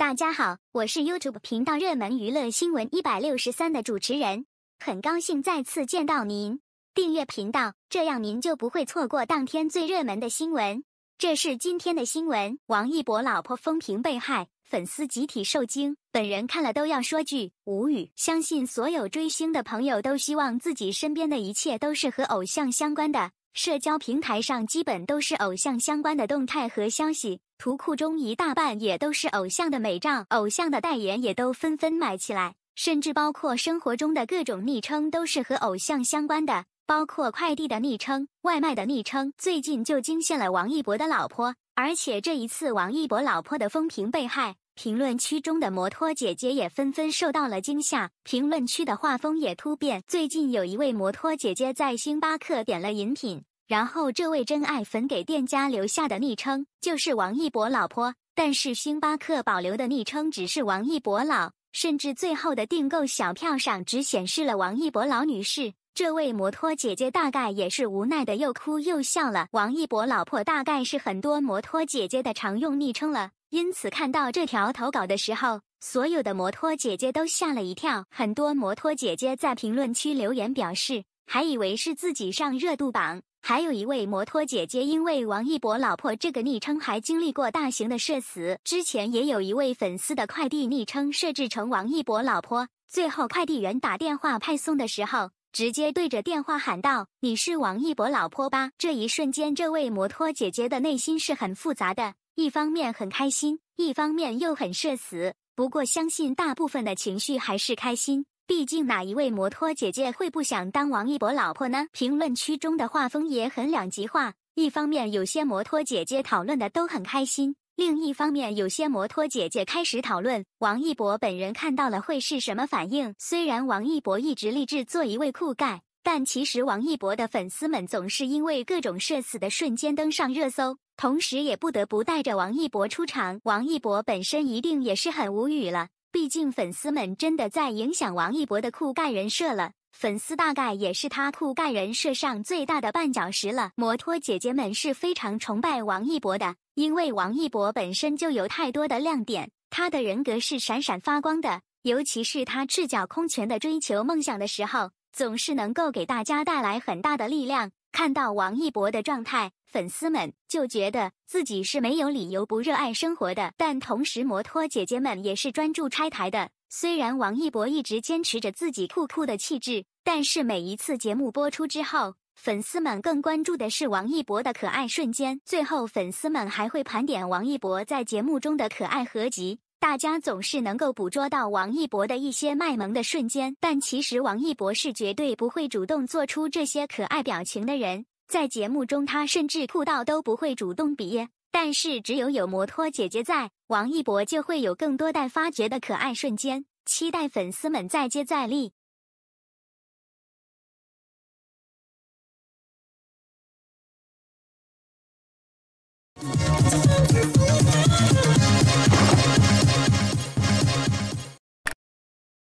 大家好，我是 YouTube 频道热门娱乐新闻一百六十三的主持人，很高兴再次见到您。订阅频道，这样您就不会错过当天最热门的新闻。这是今天的新闻：王一博老婆风评被害，粉丝集体受惊，本人看了都要说句无语。相信所有追星的朋友都希望自己身边的一切都是和偶像相关的，社交平台上基本都是偶像相关的动态和消息。图库中一大半也都是偶像的美照，偶像的代言也都纷纷买起来，甚至包括生活中的各种昵称都是和偶像相关的，包括快递的昵称、外卖的昵称。最近就惊现了王一博的老婆，而且这一次王一博老婆的风评被害，评论区中的摩托姐姐也纷纷受到了惊吓，评论区的画风也突变。最近有一位摩托姐姐在星巴克点了饮品。然后这位真爱粉给店家留下的昵称就是王一博老婆，但是星巴克保留的昵称只是王一博老，甚至最后的订购小票上只显示了王一博老女士。这位摩托姐姐大概也是无奈的又哭又笑了。王一博老婆大概是很多摩托姐姐的常用昵称了，因此看到这条投稿的时候，所有的摩托姐姐都吓了一跳。很多摩托姐姐在评论区留言表示，还以为是自己上热度榜。还有一位摩托姐姐，因为王一博老婆这个昵称，还经历过大型的社死。之前也有一位粉丝的快递昵称设置成王一博老婆，最后快递员打电话派送的时候，直接对着电话喊道：“你是王一博老婆吧？”这一瞬间，这位摩托姐姐的内心是很复杂的，一方面很开心，一方面又很社死。不过，相信大部分的情绪还是开心。毕竟哪一位摩托姐姐会不想当王一博老婆呢？评论区中的画风也很两极化，一方面有些摩托姐姐讨论的都很开心，另一方面有些摩托姐姐开始讨论王一博本人看到了会是什么反应。虽然王一博一直立志做一位酷盖，但其实王一博的粉丝们总是因为各种社死的瞬间登上热搜，同时也不得不带着王一博出场。王一博本身一定也是很无语了。毕竟，粉丝们真的在影响王一博的酷盖人设了。粉丝大概也是他酷盖人设上最大的绊脚石了。摩托姐姐们是非常崇拜王一博的，因为王一博本身就有太多的亮点，他的人格是闪闪发光的。尤其是他赤脚空拳的追求梦想的时候，总是能够给大家带来很大的力量。看到王一博的状态，粉丝们就觉得自己是没有理由不热爱生活的。但同时，摩托姐姐们也是专注拆台的。虽然王一博一直坚持着自己酷酷的气质，但是每一次节目播出之后，粉丝们更关注的是王一博的可爱瞬间。最后，粉丝们还会盘点王一博在节目中的可爱合集。大家总是能够捕捉到王一博的一些卖萌的瞬间，但其实王一博是绝对不会主动做出这些可爱表情的人。在节目中，他甚至酷到都不会主动比耶。但是只有有摩托姐姐在，王一博就会有更多待发掘的可爱瞬间。期待粉丝们再接再厉。